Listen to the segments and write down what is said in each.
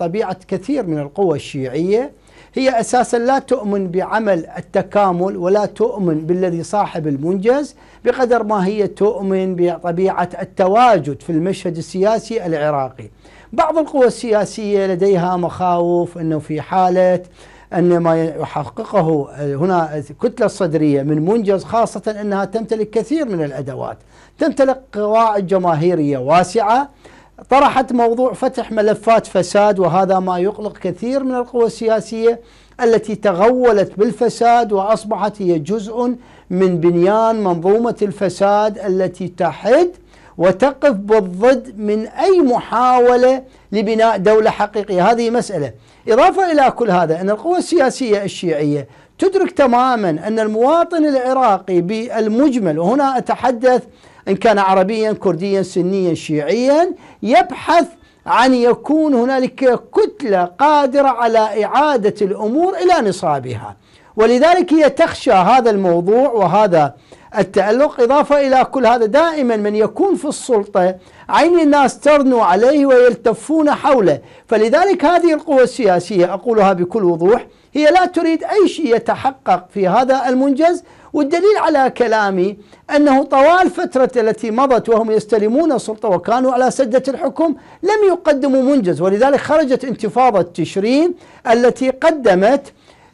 طبيعة كثير من القوى الشيعية هي أساسا لا تؤمن بعمل التكامل ولا تؤمن بالذي صاحب المنجز بقدر ما هي تؤمن بطبيعة التواجد في المشهد السياسي العراقي بعض القوى السياسية لديها مخاوف أنه في حالة أن ما يحققه هنا الكتلة الصدرية من منجز خاصة أنها تمتلك كثير من الأدوات تمتلك قواعد جماهيرية واسعة طرحت موضوع فتح ملفات فساد وهذا ما يقلق كثير من القوى السياسيه التي تغولت بالفساد واصبحت هي جزء من بنيان منظومه الفساد التي تحد وتقف بالضد من أي محاولة لبناء دولة حقيقية هذه مسألة إضافة إلى كل هذا أن القوى السياسية الشيعية تدرك تماما أن المواطن العراقي بالمجمل وهنا أتحدث إن كان عربيا كرديا سنيا شيعيا يبحث عن يكون هنالك كتلة قادرة على إعادة الأمور إلى نصابها ولذلك هي تخشى هذا الموضوع وهذا التألق إضافة إلى كل هذا دائما من يكون في السلطة عين الناس ترنو عليه ويلتفون حوله فلذلك هذه القوى السياسية أقولها بكل وضوح هي لا تريد أي شيء يتحقق في هذا المنجز والدليل على كلامي أنه طوال فترة التي مضت وهم يستلمون السلطة وكانوا على سدة الحكم لم يقدموا منجز ولذلك خرجت انتفاضة تشرين التي قدمت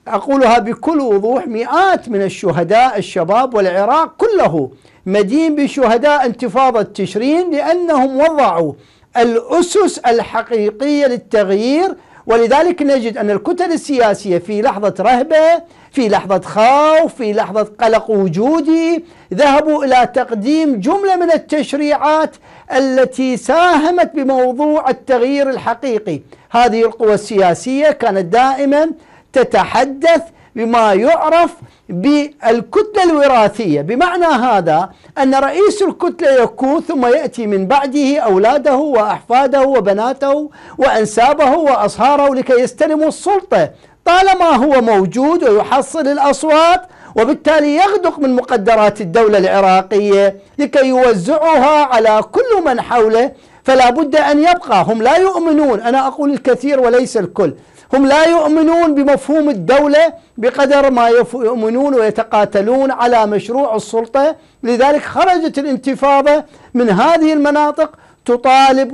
أقولها بكل وضوح مئات من الشهداء الشباب والعراق كله مدين بشهداء انتفاضة تشرين لأنهم وضعوا الأسس الحقيقية للتغيير ولذلك نجد أن الكتل السياسية في لحظة رهبة في لحظة خوف في لحظة قلق وجودي ذهبوا إلى تقديم جملة من التشريعات التي ساهمت بموضوع التغيير الحقيقي هذه القوى السياسية كانت دائما تتحدث بما يعرف بالكتلة الوراثية بمعنى هذا أن رئيس الكتلة يكون ثم يأتي من بعده أولاده وأحفاده وبناته وأنسابه وأصهاره لكي يستلموا السلطة طالما هو موجود ويحصل الأصوات وبالتالي يغدق من مقدرات الدولة العراقية لكي يوزعها على كل من حوله فلا بد أن يبقى هم لا يؤمنون أنا أقول الكثير وليس الكل هم لا يؤمنون بمفهوم الدولة بقدر ما يؤمنون ويتقاتلون على مشروع السلطة لذلك خرجت الانتفاضة من هذه المناطق تطالب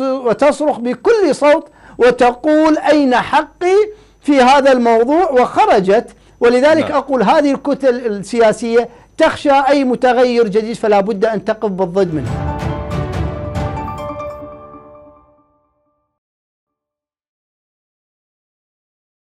وتصرخ بكل صوت وتقول أين حقي في هذا الموضوع وخرجت ولذلك لا. نعم. أقول هذه الكتل السياسية تخشى أي متغير جديد فلا بد أن تقف بالضد منه